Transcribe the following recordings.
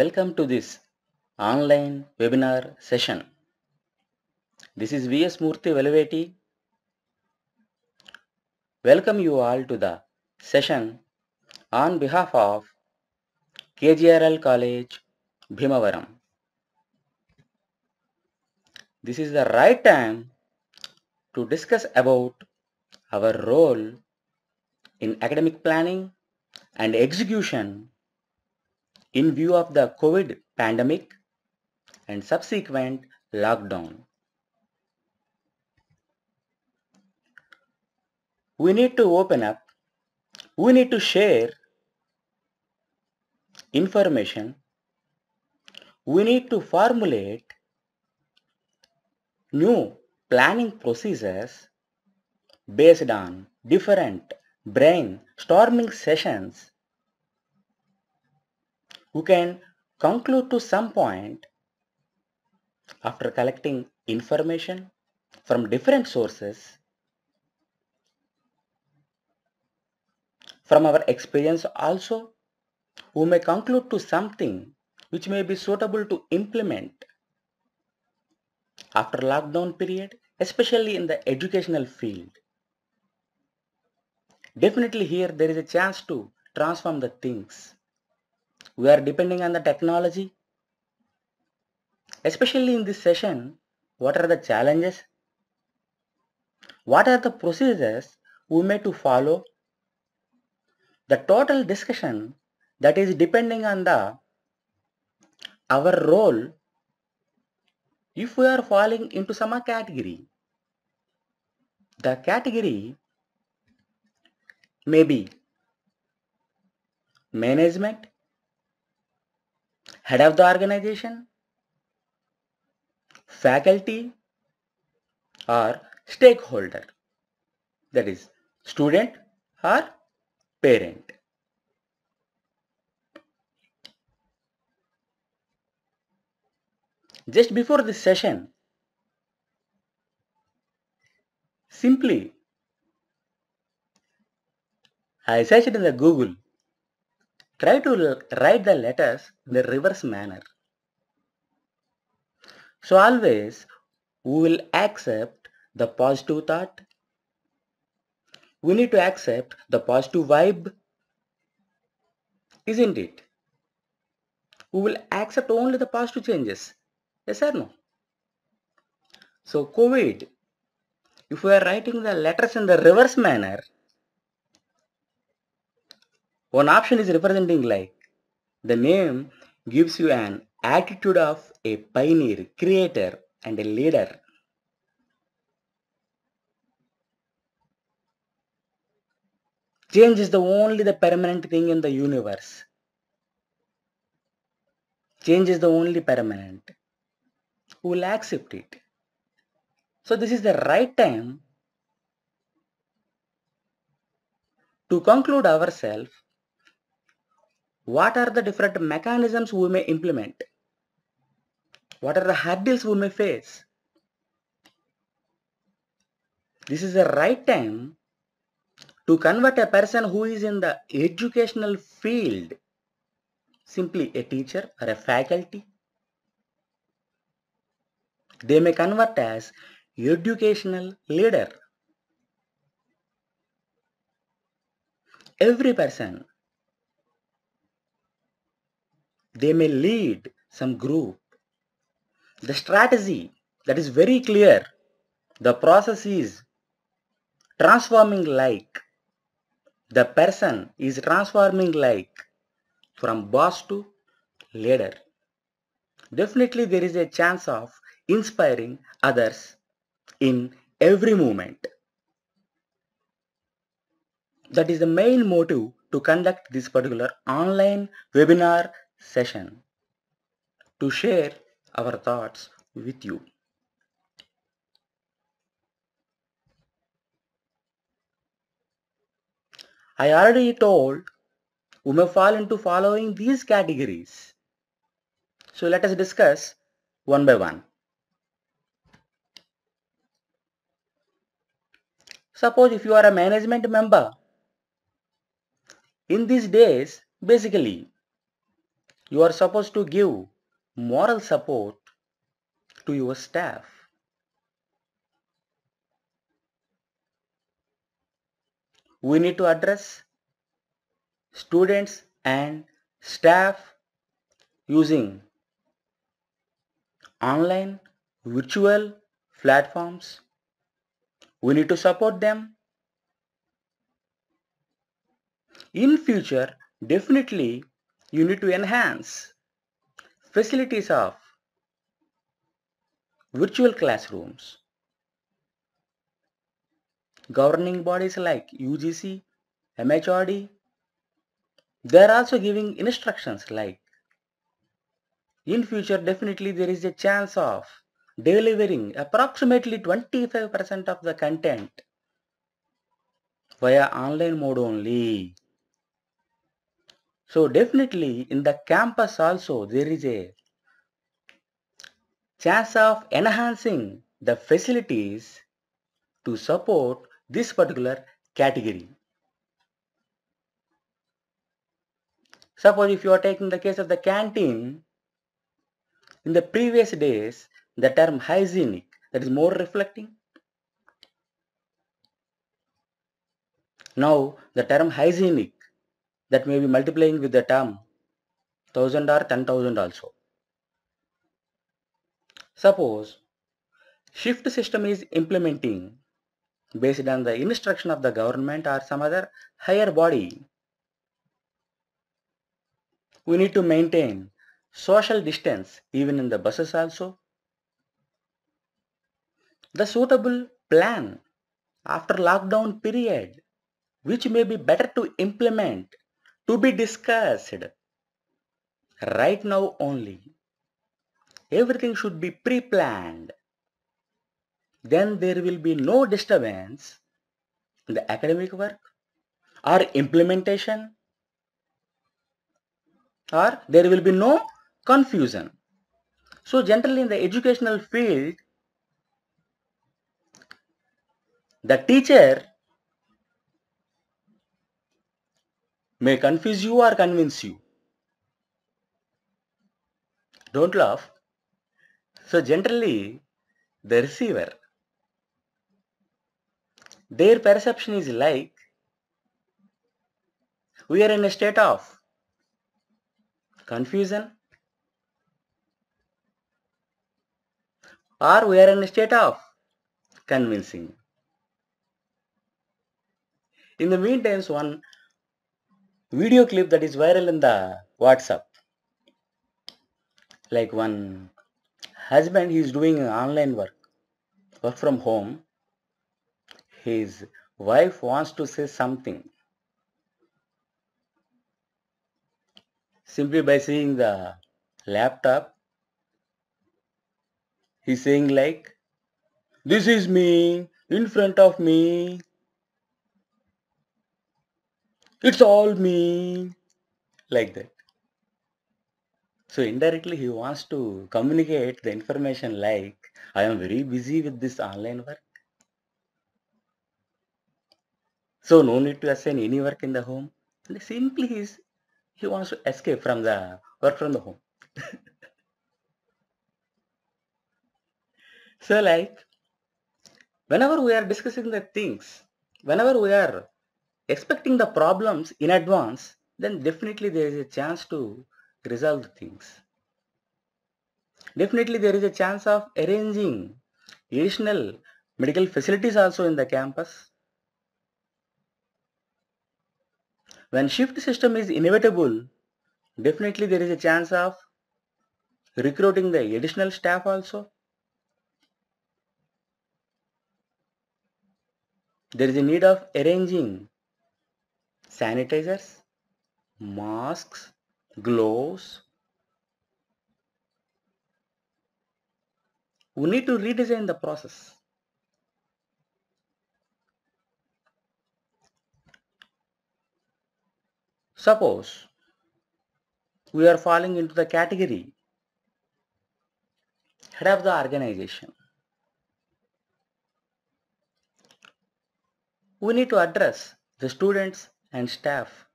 Welcome to this online webinar session. This is V.S. Murthy Velveti. Welcome you all to the session on behalf of KGRL College, Bhimavaram. This is the right time to discuss about our role in academic planning and execution in view of the COVID pandemic and subsequent lockdown. We need to open up, we need to share information, we need to formulate new planning procedures based on different brainstorming sessions who can conclude to some point after collecting information from different sources from our experience also who may conclude to something which may be suitable to implement after lockdown period especially in the educational field definitely here there is a chance to transform the things we are depending on the technology. Especially in this session, what are the challenges? What are the procedures we may to follow? The total discussion that is depending on the our role if we are falling into some category. The category may be management, head of the organization, faculty or stakeholder that is student or parent. Just before this session, simply I searched in the Google Try to write the letters in the reverse manner. So always we will accept the positive thought. We need to accept the positive vibe. Isn't it? We will accept only the positive changes. Yes or no? So COVID, if we are writing the letters in the reverse manner, one option is representing like the name gives you an attitude of a pioneer, creator and a leader. Change is the only the permanent thing in the universe. Change is the only permanent. Who will accept it? So this is the right time to conclude ourselves what are the different mechanisms we may implement? What are the hurdles we may face? This is the right time to convert a person who is in the educational field, simply a teacher or a faculty. They may convert as educational leader. Every person they may lead some group. The strategy that is very clear. The process is transforming like. The person is transforming like from boss to leader. Definitely there is a chance of inspiring others in every movement. That is the main motive to conduct this particular online webinar session to share our thoughts with you. I already told who may fall into following these categories. So let us discuss one by one. Suppose if you are a management member, in these days basically you are supposed to give moral support to your staff. We need to address students and staff using online virtual platforms. We need to support them. In future, definitely you need to enhance facilities of virtual classrooms governing bodies like UGC, MHRD. They are also giving instructions like in future definitely there is a chance of delivering approximately 25% of the content via online mode only. So definitely in the campus also there is a chance of enhancing the facilities to support this particular category. Suppose if you are taking the case of the canteen, in the previous days the term hygienic that is more reflecting. Now the term hygienic that may be multiplying with the term 1000 or 10,000 also. Suppose shift system is implementing based on the instruction of the government or some other higher body. We need to maintain social distance even in the buses also. The suitable plan after lockdown period which may be better to implement to be discussed right now only. Everything should be pre-planned. Then there will be no disturbance in the academic work or implementation or there will be no confusion. So generally in the educational field, the teacher may confuse you or convince you. Don't laugh. So generally, the receiver, their perception is like we are in a state of confusion or we are in a state of convincing. In the meantime, one video clip that is viral in the WhatsApp. Like one husband, he is doing online work, work from home. His wife wants to say something. Simply by seeing the laptop, he's saying like, this is me, in front of me, it's all me like that so indirectly he wants to communicate the information like I am very busy with this online work so no need to assign any work in the home and simply he wants to escape from the work from the home so like whenever we are discussing the things whenever we are expecting the problems in advance, then definitely there is a chance to resolve things. Definitely there is a chance of arranging additional medical facilities also in the campus. When shift system is inevitable, definitely there is a chance of recruiting the additional staff also. There is a need of arranging sanitizers, masks, gloves. We need to redesign the process. Suppose we are falling into the category head of the organization. We need to address the students and staff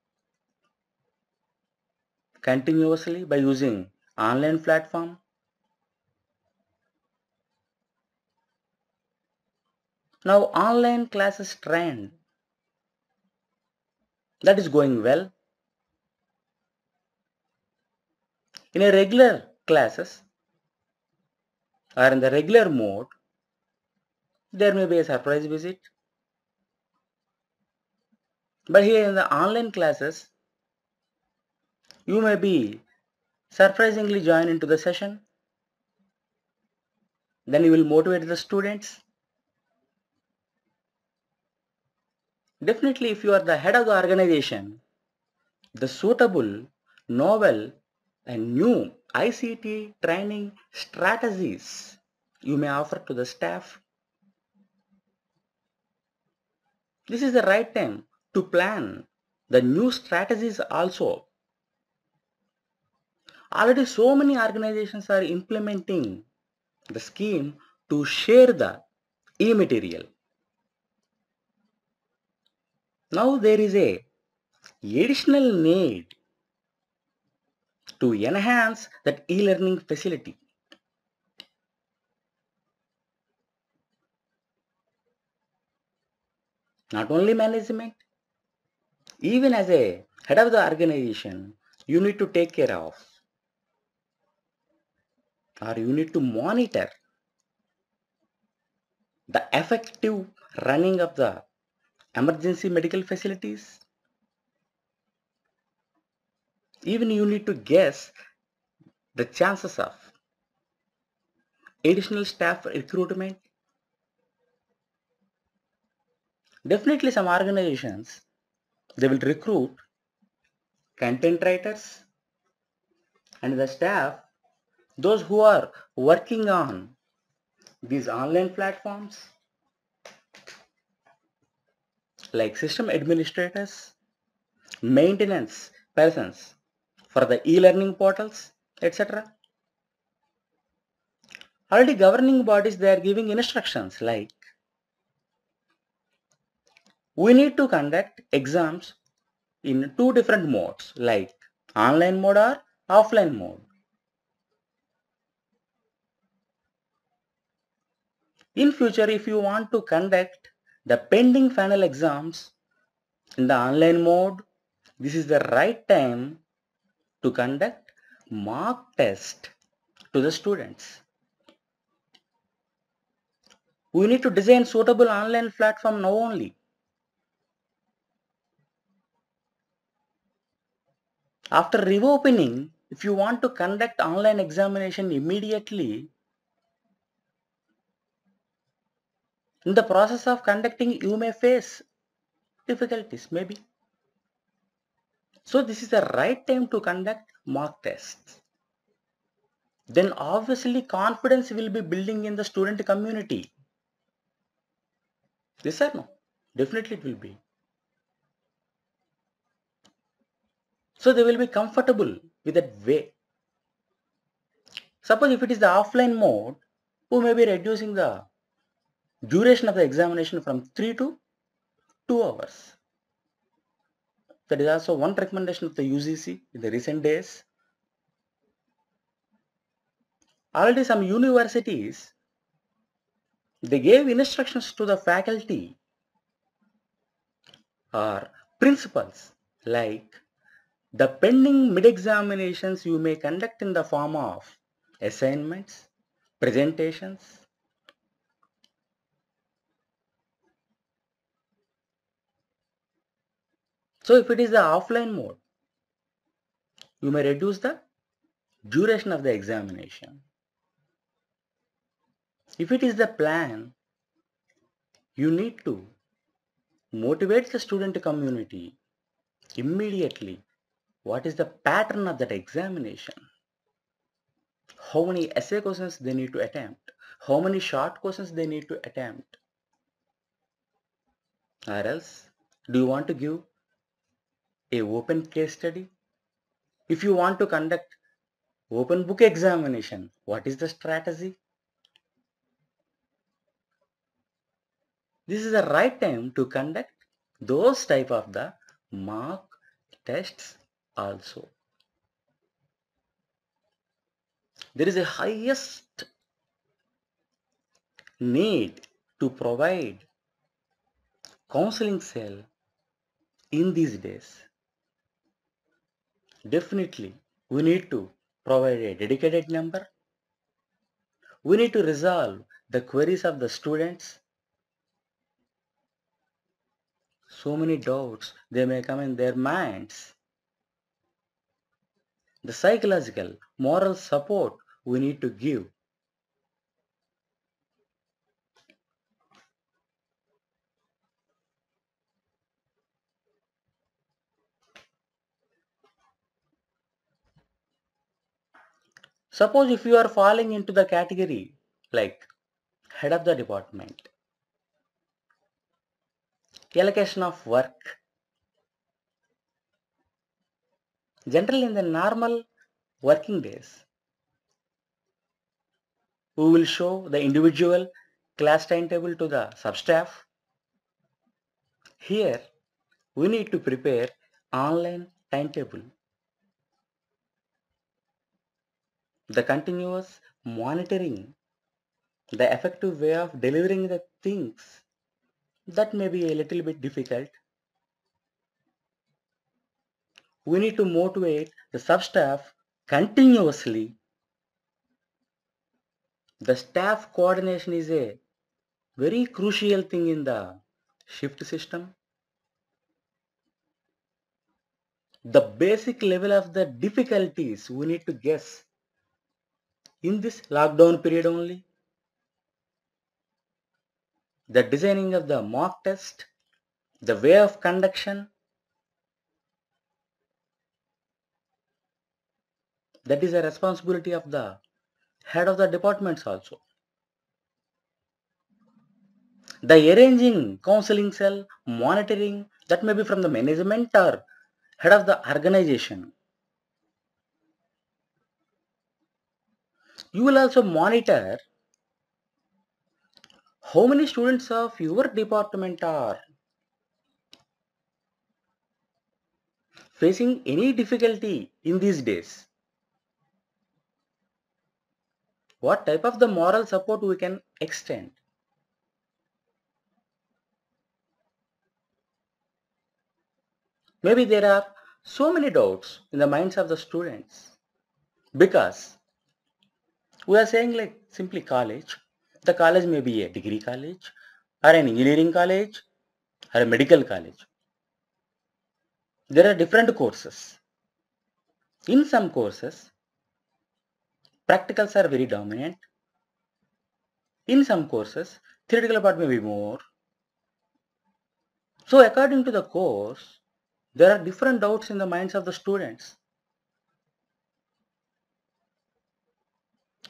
continuously by using online platform now online classes trend that is going well in a regular classes or in the regular mode there may be a surprise visit but here in the online classes, you may be surprisingly join into the session. Then you will motivate the students. Definitely if you are the head of the organization, the suitable, novel and new ICT training strategies you may offer to the staff. This is the right time to plan the new strategies also. Already so many organizations are implementing the scheme to share the e-material. Now there is a additional need to enhance that e-learning facility. Not only management, even as a head of the organization, you need to take care of or you need to monitor the effective running of the emergency medical facilities. Even you need to guess the chances of additional staff recruitment. Definitely some organizations they will recruit content writers and the staff, those who are working on these online platforms like system administrators, maintenance persons for the e-learning portals, etc. Already governing bodies they are giving instructions like we need to conduct exams in two different modes like online mode or offline mode. In future, if you want to conduct the pending final exams in the online mode, this is the right time to conduct mock test to the students. We need to design suitable online platform now only. After reopening, if you want to conduct online examination immediately, in the process of conducting, you may face difficulties maybe. So this is the right time to conduct mock tests. Then obviously confidence will be building in the student community. This or no? Definitely it will be. So they will be comfortable with that way. Suppose if it is the offline mode, we may be reducing the duration of the examination from 3 to 2 hours. That is also one recommendation of the UGC in the recent days. Already some universities, they gave instructions to the faculty or principals like the pending mid-examinations you may conduct in the form of assignments, presentations, So if it is the offline mode, you may reduce the duration of the examination. If it is the plan, you need to motivate the student community immediately what is the pattern of that examination how many essay questions they need to attempt how many short questions they need to attempt or else do you want to give a open case study if you want to conduct open book examination what is the strategy this is the right time to conduct those type of the mock tests also. There is a highest need to provide counseling cell in these days. Definitely, we need to provide a dedicated number. We need to resolve the queries of the students. So many doubts they may come in their minds the psychological, moral support we need to give. Suppose if you are falling into the category like head of the department, allocation of work generally in the normal working days, we will show the individual class timetable to the substaff. Here, we need to prepare online timetable. The continuous monitoring, the effective way of delivering the things that may be a little bit difficult we need to motivate the sub-staff continuously. The staff coordination is a very crucial thing in the shift system. The basic level of the difficulties we need to guess in this lockdown period only. The designing of the mock test, the way of conduction, That is a responsibility of the head of the departments also. The arranging, counseling cell, monitoring, that may be from the management or head of the organization. You will also monitor how many students of your department are facing any difficulty in these days. what type of the moral support we can extend maybe there are so many doubts in the minds of the students because we are saying like simply college the college may be a degree college or an engineering college or a medical college there are different courses in some courses practicals are very dominant. In some courses, theoretical part may be more. So according to the course, there are different doubts in the minds of the students.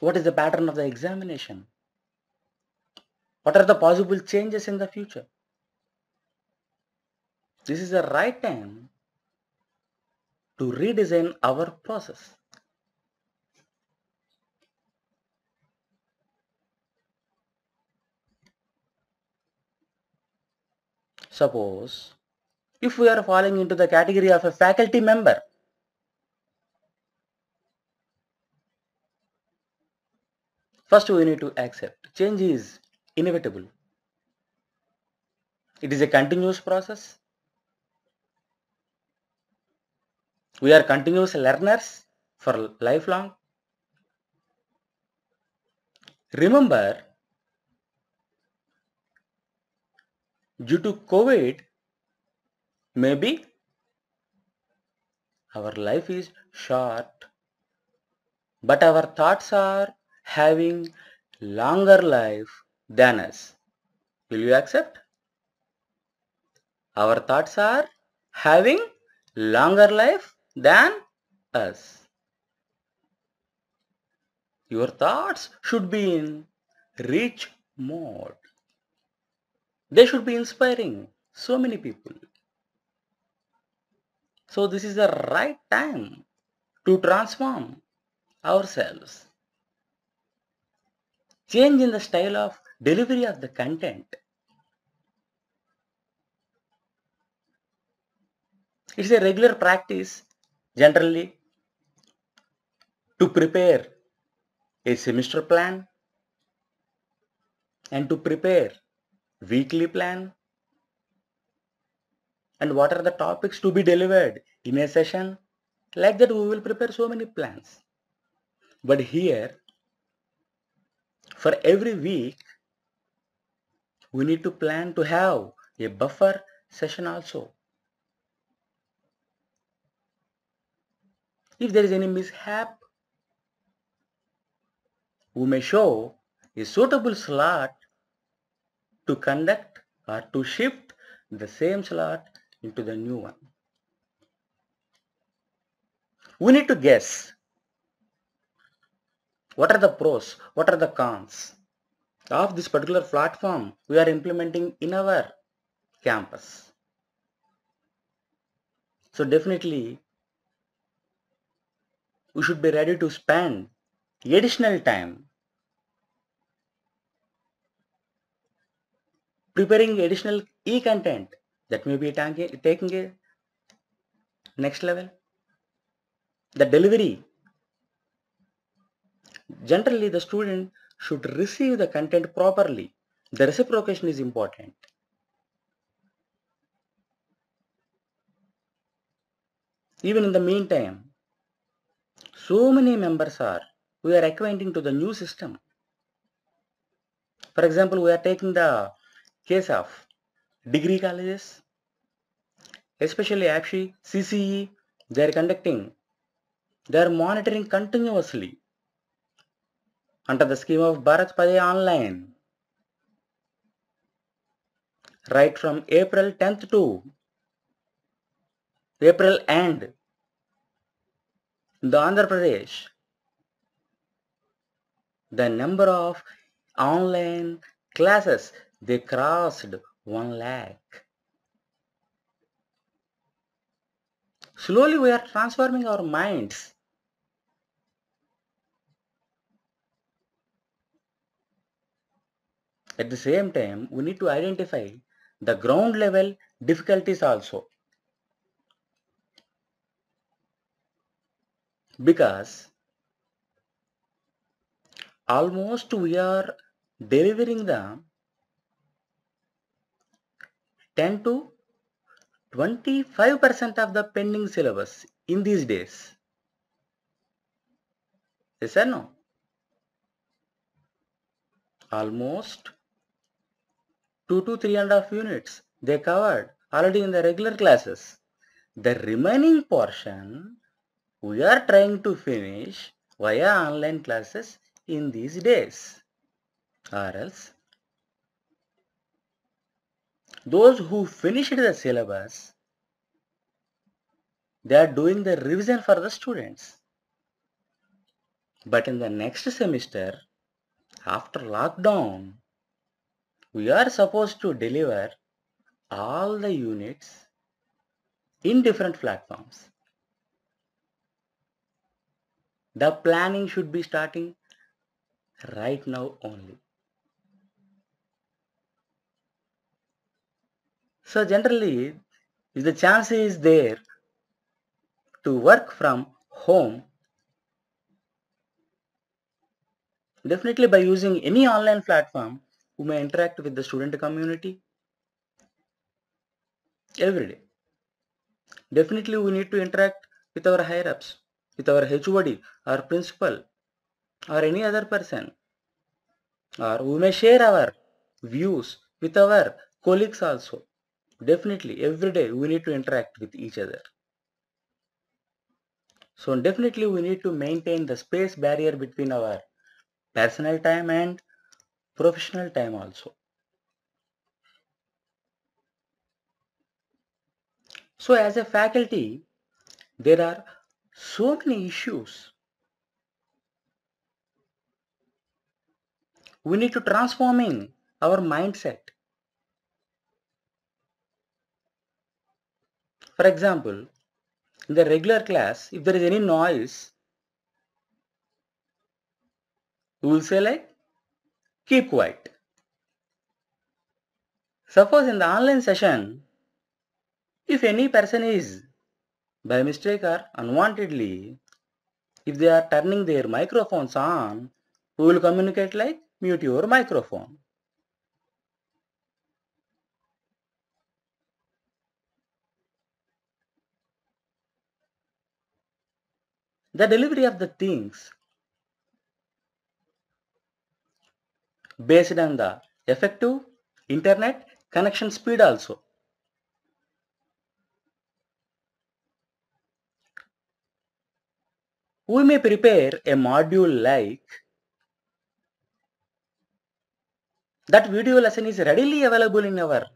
What is the pattern of the examination? What are the possible changes in the future? This is the right time to redesign our process. Suppose if we are falling into the category of a faculty member, first we need to accept change is inevitable. It is a continuous process. We are continuous learners for lifelong. Remember due to COVID, maybe our life is short, but our thoughts are having longer life than us. Will you accept? Our thoughts are having longer life than us. Your thoughts should be in reach mode. They should be inspiring so many people. So this is the right time to transform ourselves. Change in the style of delivery of the content. It's a regular practice generally to prepare a semester plan and to prepare weekly plan and what are the topics to be delivered in a session like that we will prepare so many plans but here for every week we need to plan to have a buffer session also if there is any mishap we may show a suitable slot to conduct or to shift the same slot into the new one. We need to guess what are the pros, what are the cons of this particular platform we are implementing in our campus. So definitely we should be ready to spend additional time preparing additional e-content that may be taking a next level. The delivery. Generally, the student should receive the content properly. The reciprocation is important. Even in the meantime, so many members are, we are acquainting to the new system. For example, we are taking the case of degree colleges, especially APSHI, CCE, they are conducting, they are monitoring continuously under the scheme of Bharat Paday Online. Right from April 10th to April end, the Andhra Pradesh, the number of online classes they crossed 1 lakh. Slowly we are transforming our minds. At the same time, we need to identify the ground level difficulties also. Because almost we are delivering them. 10 to 25% of the pending syllabus in these days. Yes or no? Almost 2 to 3 and a half units they covered already in the regular classes. The remaining portion we are trying to finish via online classes in these days or else those who finished the syllabus, they are doing the revision for the students. But in the next semester, after lockdown, we are supposed to deliver all the units in different platforms. The planning should be starting right now only. So generally, if the chance is there to work from home, definitely by using any online platform, you may interact with the student community every day. Definitely we need to interact with our higher ups, with our HOD, our principal or any other person or we may share our views with our colleagues also. Definitely, every day we need to interact with each other. So definitely we need to maintain the space barrier between our personal time and professional time also. So as a faculty, there are so many issues. We need to transforming our mindset. For example, in the regular class, if there is any noise, we will say like, keep quiet. Suppose in the online session, if any person is by mistake or unwantedly, if they are turning their microphones on, we will communicate like mute your microphone. the delivery of the things based on the effective internet connection speed also. We may prepare a module like that video lesson is readily available in our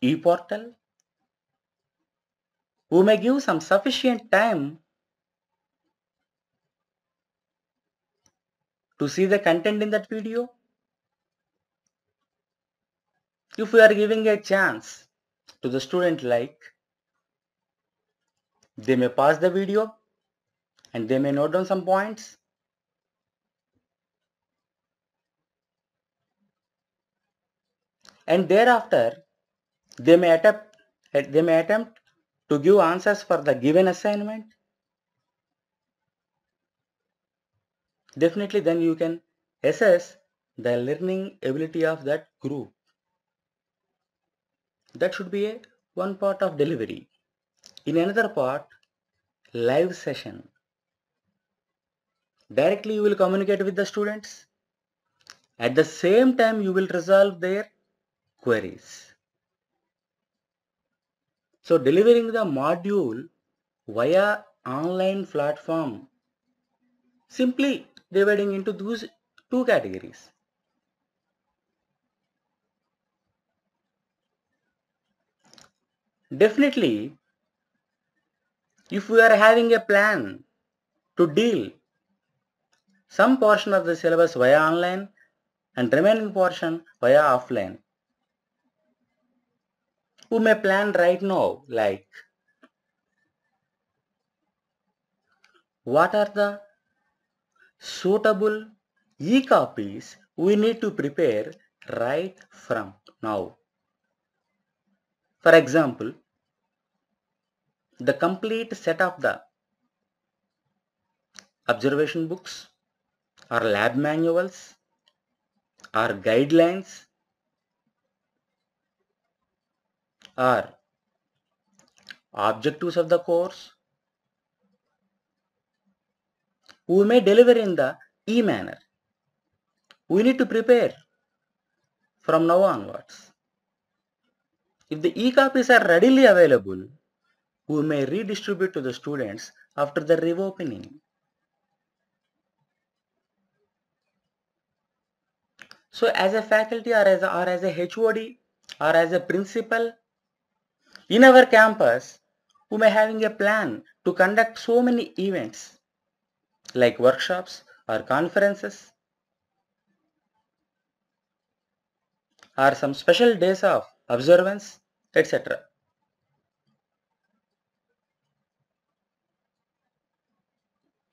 e-portal. We may give some sufficient time to see the content in that video? If we are giving a chance to the student like they may pause the video and they may note down some points and thereafter they may attempt they may attempt to give answers for the given assignment definitely then you can assess the learning ability of that group. That should be a one part of delivery. In another part, live session. Directly you will communicate with the students. At the same time, you will resolve their queries. So delivering the module via online platform simply dividing into those two categories. Definitely, if we are having a plan to deal some portion of the syllabus via online and remaining portion via offline, we may plan right now like what are the suitable e-copies we need to prepare right from now. For example, the complete set of the observation books or lab manuals or guidelines or objectives of the course we may deliver in the E manner. We need to prepare from now onwards. If the e-copies are readily available, we may redistribute to the students after the reopening. So as a faculty or as a, or as a HOD or as a principal, in our campus, we may having a plan to conduct so many events like workshops or conferences or some special days of observance, etc.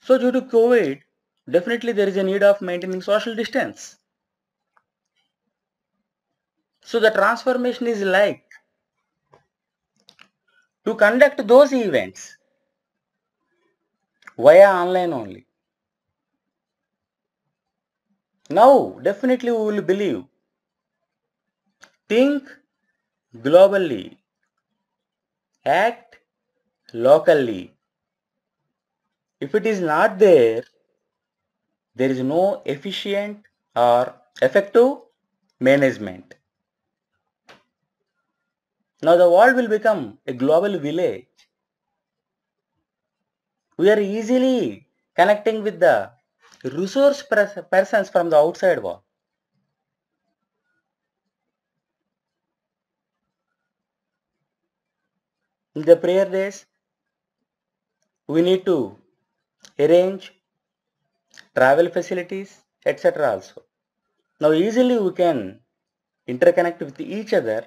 So due to COVID, definitely there is a need of maintaining social distance. So the transformation is like to conduct those events via online only. Now, definitely we will believe. Think globally. Act locally. If it is not there, there is no efficient or effective management. Now the world will become a global village we are easily connecting with the resource persons from the outside world. In the prayer days, we need to arrange travel facilities, etc. also. Now easily we can interconnect with each other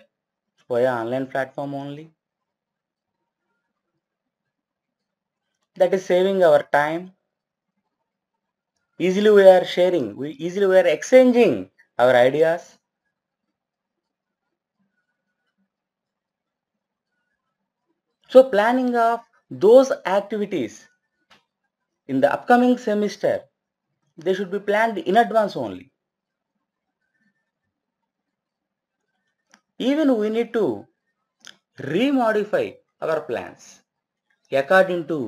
via online platform only. that is saving our time easily we are sharing we easily we are exchanging our ideas so planning of those activities in the upcoming semester they should be planned in advance only even we need to remodify our plans according to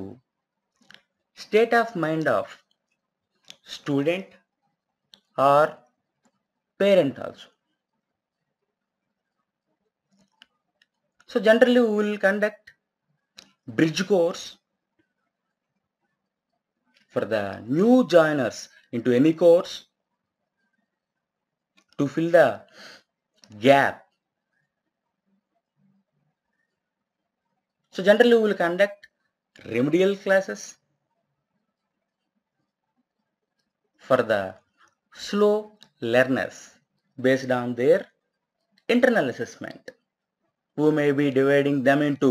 state of mind of student or parent also. So generally we will conduct bridge course for the new joiners into any course to fill the gap. So generally we will conduct remedial classes for the slow learners based on their internal assessment. We may be dividing them into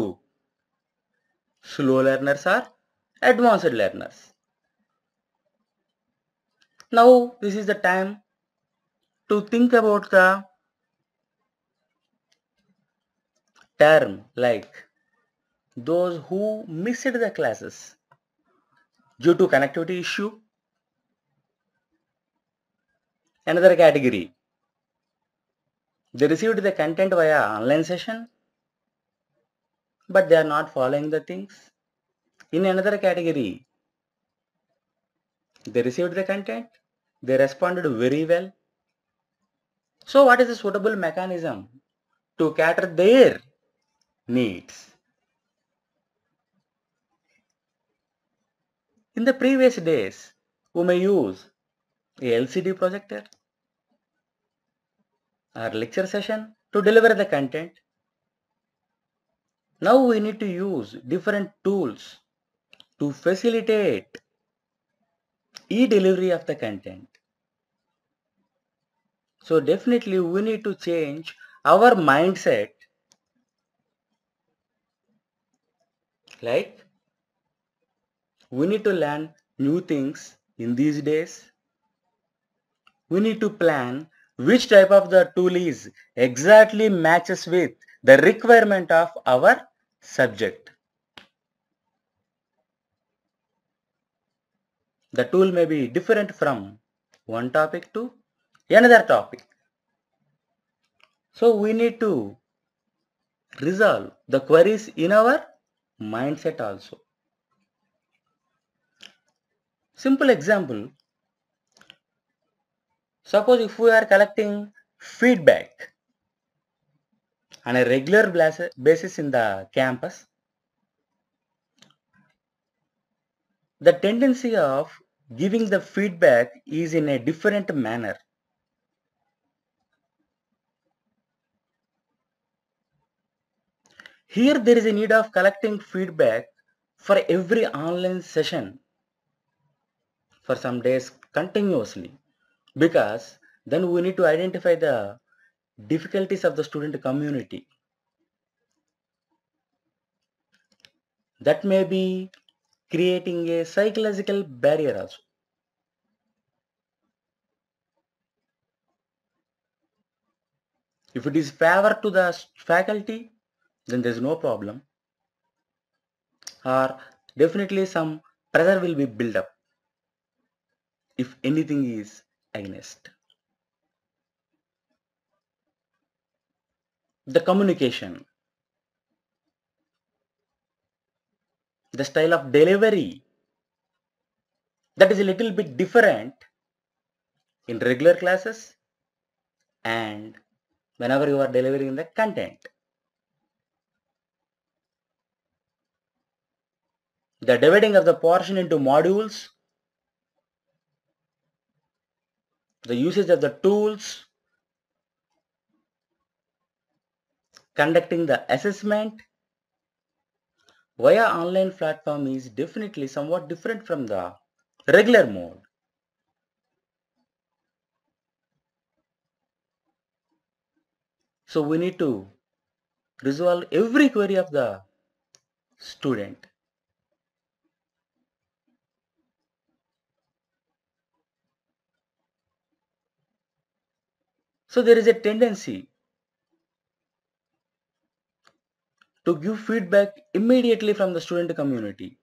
slow learners or advanced learners. Now this is the time to think about the term like those who missed the classes due to connectivity issue another category. They received the content via online session, but they are not following the things. In another category, they received the content, they responded very well. So what is the suitable mechanism to cater their needs? In the previous days, we may use a LCD projector our lecture session to deliver the content. Now we need to use different tools to facilitate e-delivery of the content. So definitely we need to change our mindset like we need to learn new things in these days. We need to plan which type of the tool is exactly matches with the requirement of our subject. The tool may be different from one topic to another topic. So we need to resolve the queries in our mindset also. Simple example, Suppose if we are collecting feedback on a regular basis in the campus, the tendency of giving the feedback is in a different manner. Here there is a need of collecting feedback for every online session for some days continuously because then we need to identify the difficulties of the student community. That may be creating a psychological barrier also. If it is favor to the faculty, then there is no problem. Or definitely some pressure will be built up if anything is the communication, the style of delivery that is a little bit different in regular classes and whenever you are delivering the content. The dividing of the portion into modules the usage of the tools, conducting the assessment via online platform is definitely somewhat different from the regular mode. So we need to resolve every query of the student. So there is a tendency to give feedback immediately from the student community.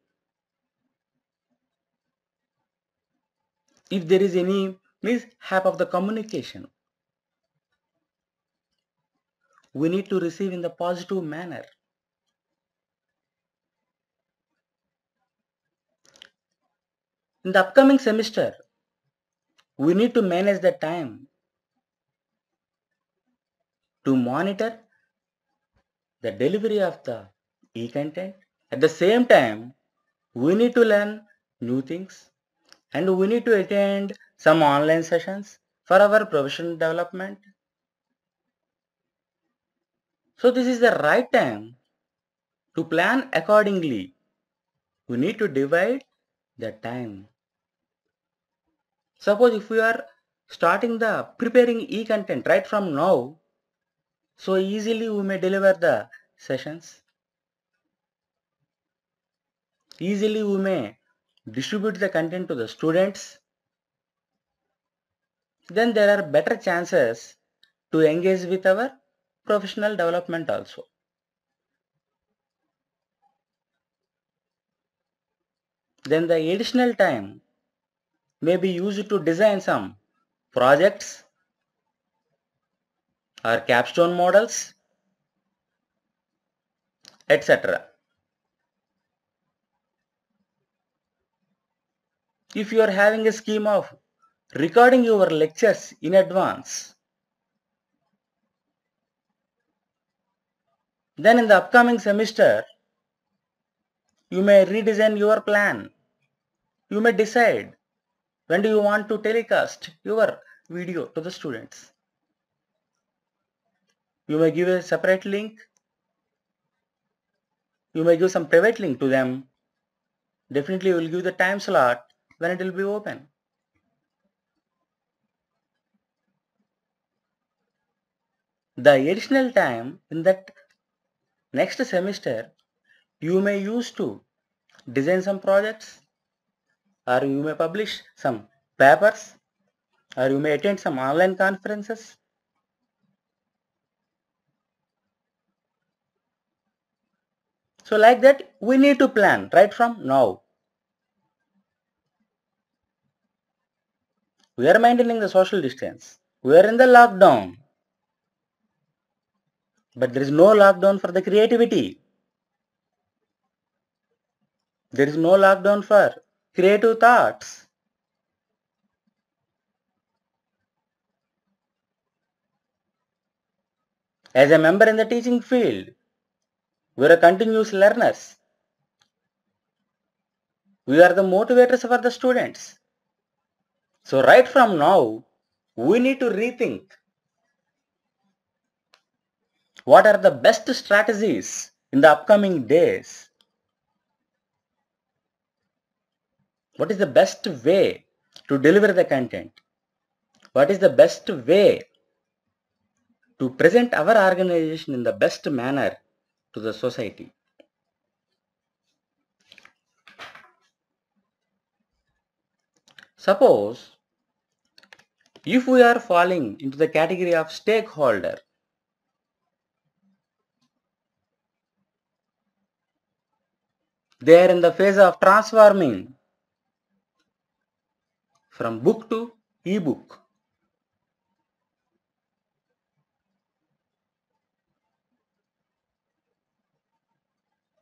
If there is any mishap of the communication, we need to receive in the positive manner. In the upcoming semester, we need to manage the time to monitor the delivery of the e-content. At the same time, we need to learn new things and we need to attend some online sessions for our professional development. So this is the right time to plan accordingly. We need to divide the time. Suppose if we are starting the preparing e-content right from now, so easily we may deliver the sessions. Easily we may distribute the content to the students. Then there are better chances to engage with our professional development also. Then the additional time may be used to design some projects our capstone models, etc. If you are having a scheme of recording your lectures in advance, then in the upcoming semester, you may redesign your plan. You may decide when do you want to telecast your video to the students you may give a separate link you may give some private link to them definitely you will give the time slot when it will be open the additional time in that next semester you may use to design some projects or you may publish some papers or you may attend some online conferences So like that, we need to plan right from now. We are maintaining the social distance. We are in the lockdown. But there is no lockdown for the creativity. There is no lockdown for creative thoughts. As a member in the teaching field, we're continuous learners. We are the motivators for the students. So right from now, we need to rethink. What are the best strategies in the upcoming days? What is the best way to deliver the content? What is the best way to present our organization in the best manner to the society. Suppose if we are falling into the category of stakeholder, they are in the phase of transforming from book to e-book.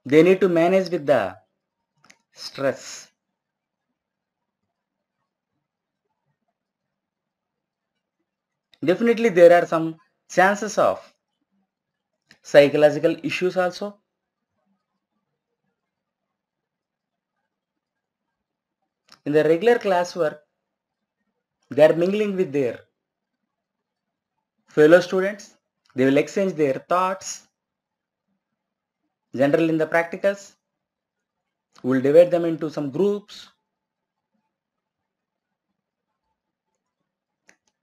They need to manage with the stress. Definitely there are some chances of psychological issues also. In the regular classwork, they are mingling with their fellow students. They will exchange their thoughts, general in the practicals. We will divide them into some groups.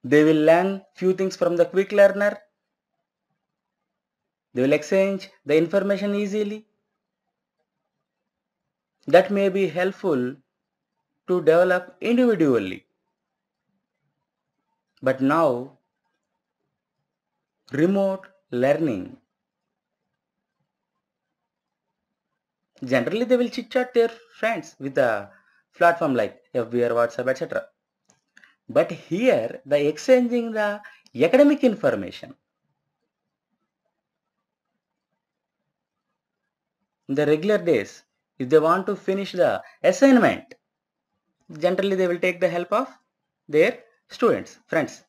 They will learn few things from the quick learner. They will exchange the information easily. That may be helpful to develop individually. But now, remote learning generally they will chit chat their friends with the platform like FB WhatsApp etc. But here the exchanging the academic information. In the regular days, if they want to finish the assignment, generally they will take the help of their students, friends.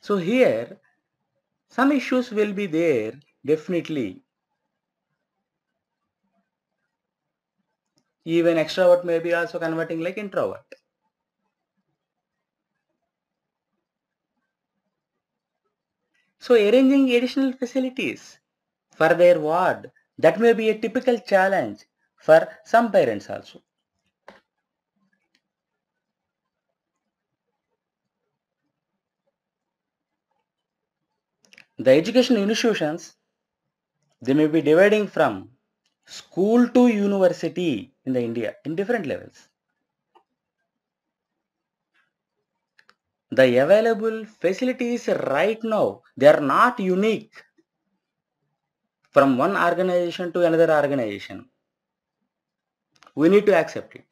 So here some issues will be there definitely. Even extrovert may be also converting like introvert. So arranging additional facilities for their ward that may be a typical challenge for some parents also. the education institutions they may be dividing from school to university in the India in different levels. The available facilities right now, they are not unique from one organization to another organization. We need to accept it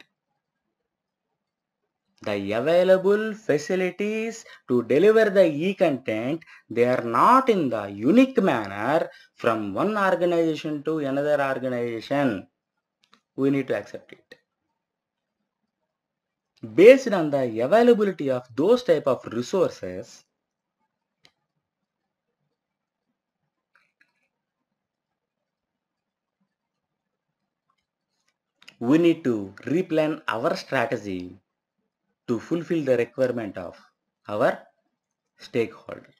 the available facilities to deliver the e-content, they are not in the unique manner from one organization to another organization. We need to accept it. Based on the availability of those type of resources, we need to replan our strategy to fulfill the requirement of our stakeholder.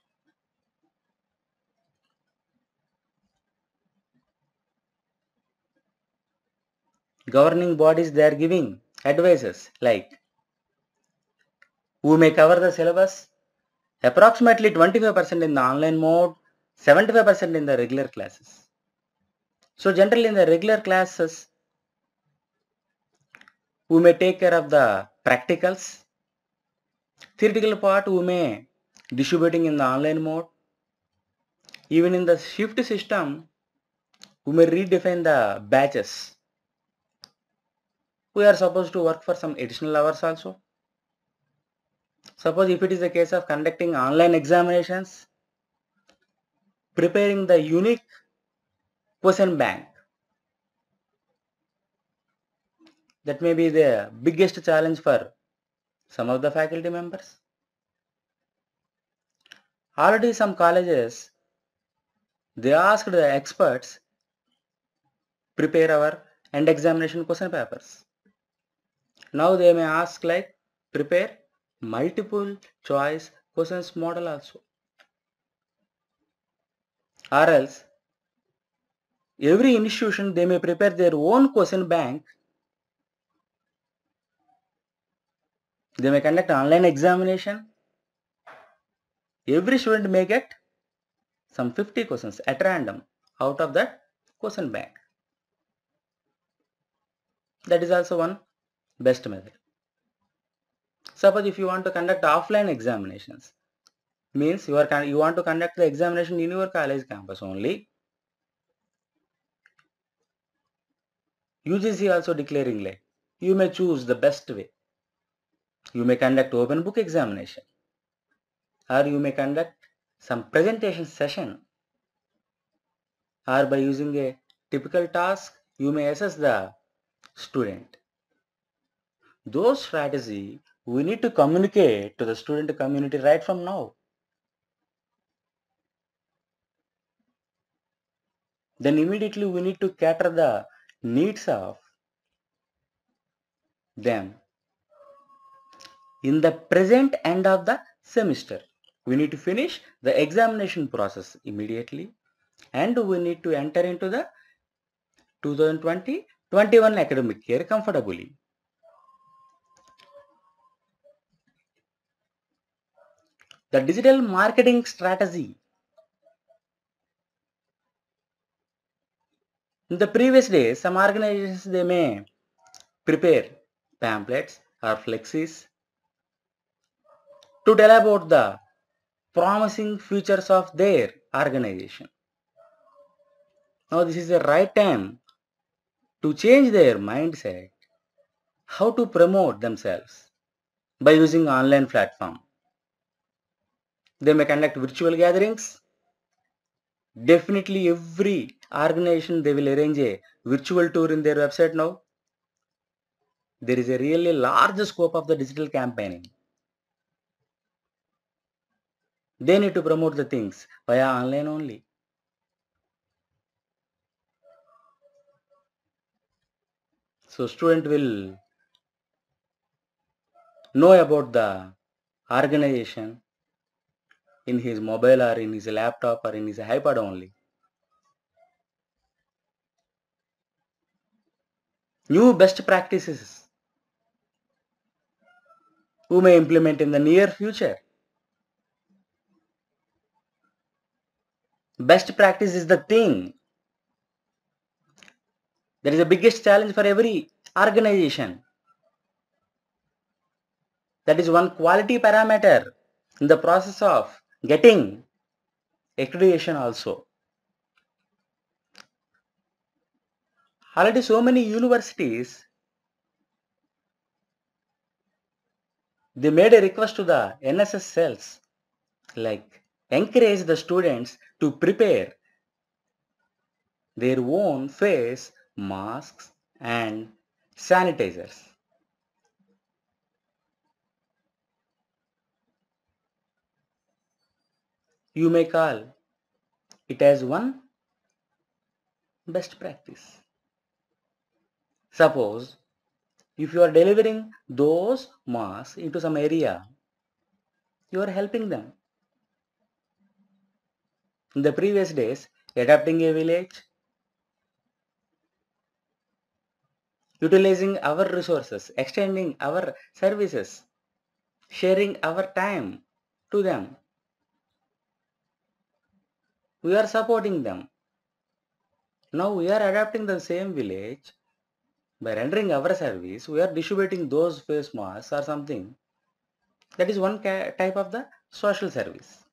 Governing bodies they are giving advices like who may cover the syllabus approximately 25% in the online mode 75% in the regular classes. So generally in the regular classes, we may take care of the practicals. Theoretical part we may distributing in the online mode. Even in the shift system, we may redefine the batches. We are supposed to work for some additional hours also. Suppose if it is a case of conducting online examinations, preparing the unique question bank that may be the biggest challenge for some of the faculty members. Already some colleges, they asked the experts prepare our end examination question papers. Now they may ask like prepare multiple choice questions model also. Or else every institution they may prepare their own question bank They may conduct online examination. Every student may get some 50 questions at random out of that question bank. That is also one best method. Suppose if you want to conduct offline examinations, means you are you want to conduct the examination in your college campus only. UGC also declaring like you may choose the best way. You may conduct open book examination or you may conduct some presentation session or by using a typical task you may assess the student. Those strategy we need to communicate to the student community right from now. Then immediately we need to cater the needs of them in the present end of the semester. We need to finish the examination process immediately and we need to enter into the 2020-21 academic year comfortably. The digital marketing strategy. In the previous days, some organizations they may prepare pamphlets or flexes to tell about the promising futures of their organization. Now this is the right time to change their mindset how to promote themselves by using online platform. They may conduct virtual gatherings. Definitely every organization they will arrange a virtual tour in their website now. There is a really large scope of the digital campaigning. They need to promote the things via online only. So student will know about the organization in his mobile or in his laptop or in his iPad only. New best practices who may implement in the near future. Best practice is the thing. That is the biggest challenge for every organization. That is one quality parameter in the process of getting accreditation also. Already so many universities they made a request to the NSS cells like encourage the students to prepare their own face masks and sanitizers. You may call it as one best practice. Suppose if you are delivering those masks into some area, you are helping them in the previous days, adapting a village, utilizing our resources, extending our services, sharing our time to them. We are supporting them. Now we are adapting the same village. By rendering our service, we are distributing those face masks or something. That is one type of the social service.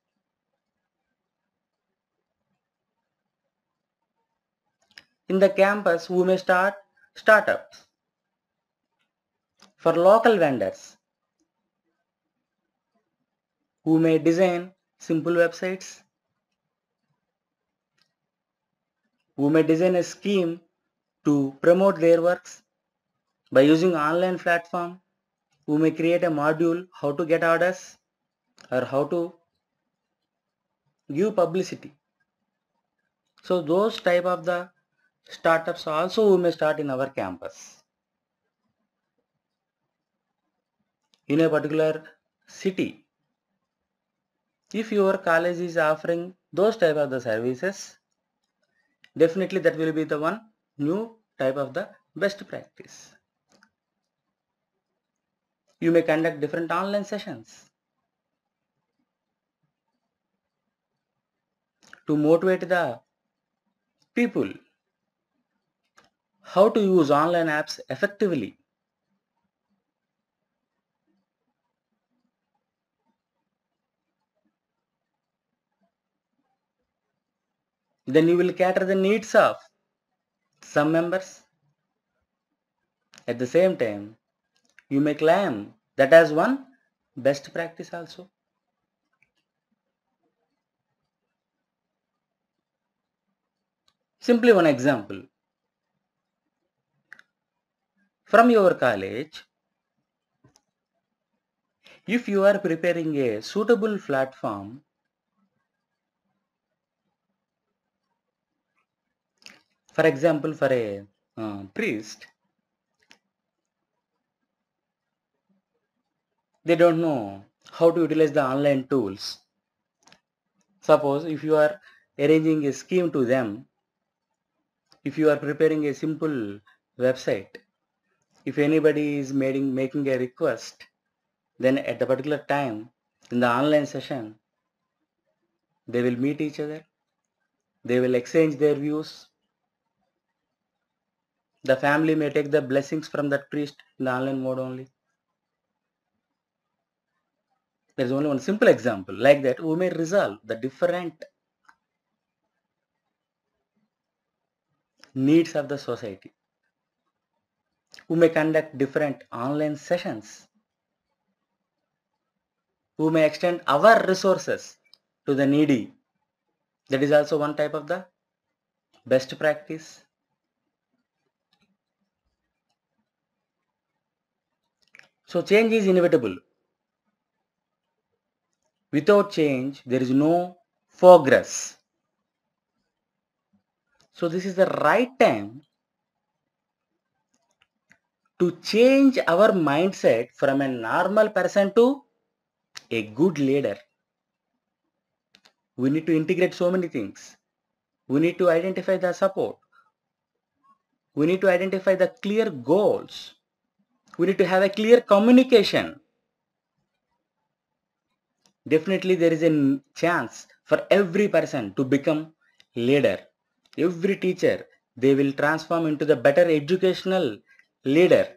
In the campus, we may start startups. For local vendors, we may design simple websites. We may design a scheme to promote their works. By using online platform, we may create a module how to get orders or how to give publicity. So those type of the startups also we may start in our campus. In a particular city, if your college is offering those type of the services, definitely that will be the one new type of the best practice. You may conduct different online sessions. to motivate the people how to use online apps effectively. Then you will cater the needs of some members. At the same time, you may claim that as one best practice also. Simply one example from your college if you are preparing a suitable platform for example for a uh, priest they don't know how to utilize the online tools suppose if you are arranging a scheme to them if you are preparing a simple website if anybody is making, making a request then at the particular time in the online session they will meet each other they will exchange their views the family may take the blessings from that priest in the online mode only there is only one simple example like that we may resolve the different needs of the society who may conduct different online sessions, who may extend our resources to the needy. That is also one type of the best practice. So change is inevitable. Without change, there is no progress. So this is the right time to change our mindset from a normal person to a good leader. We need to integrate so many things. We need to identify the support. We need to identify the clear goals. We need to have a clear communication. Definitely there is a chance for every person to become leader. Every teacher, they will transform into the better educational leader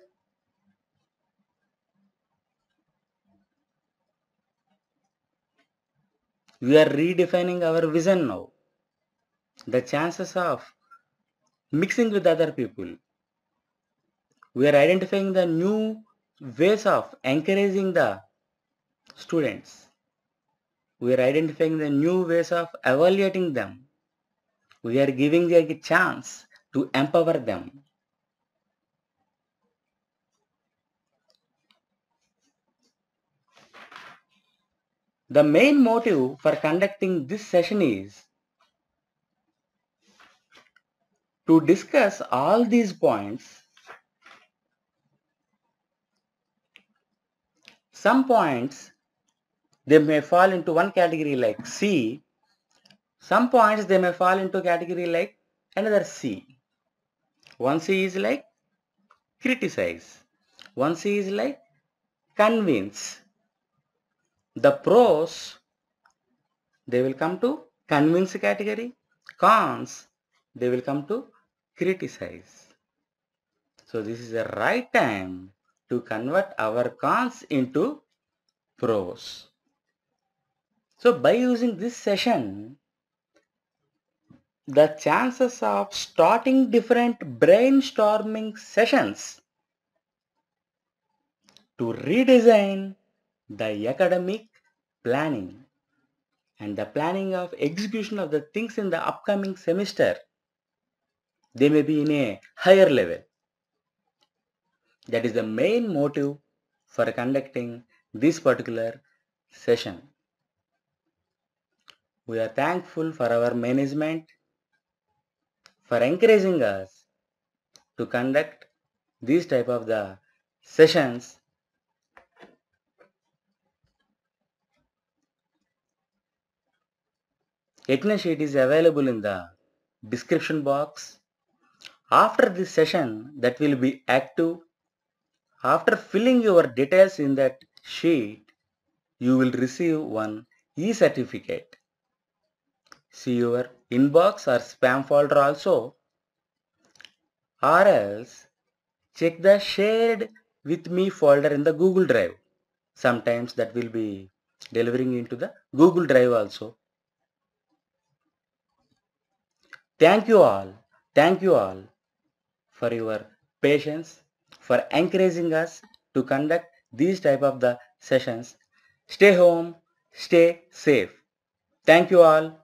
we are redefining our vision now the chances of mixing with other people we are identifying the new ways of encouraging the students we are identifying the new ways of evaluating them we are giving them a chance to empower them The main motive for conducting this session is to discuss all these points. Some points they may fall into one category like C. Some points they may fall into category like another C. One C is like criticize. One C is like convince. The pros, they will come to convince category. Cons, they will come to criticize. So this is the right time to convert our cons into pros. So by using this session, the chances of starting different brainstorming sessions to redesign the academic planning and the planning of execution of the things in the upcoming semester. They may be in a higher level. That is the main motive for conducting this particular session. We are thankful for our management for encouraging us to conduct these type of the sessions Yajna sheet is available in the description box. After this session that will be active, after filling your details in that sheet, you will receive one e-certificate. See your inbox or spam folder also or else check the shared with me folder in the Google Drive. Sometimes that will be delivering into the Google Drive also. Thank you all. Thank you all for your patience, for encouraging us to conduct these type of the sessions. Stay home. Stay safe. Thank you all.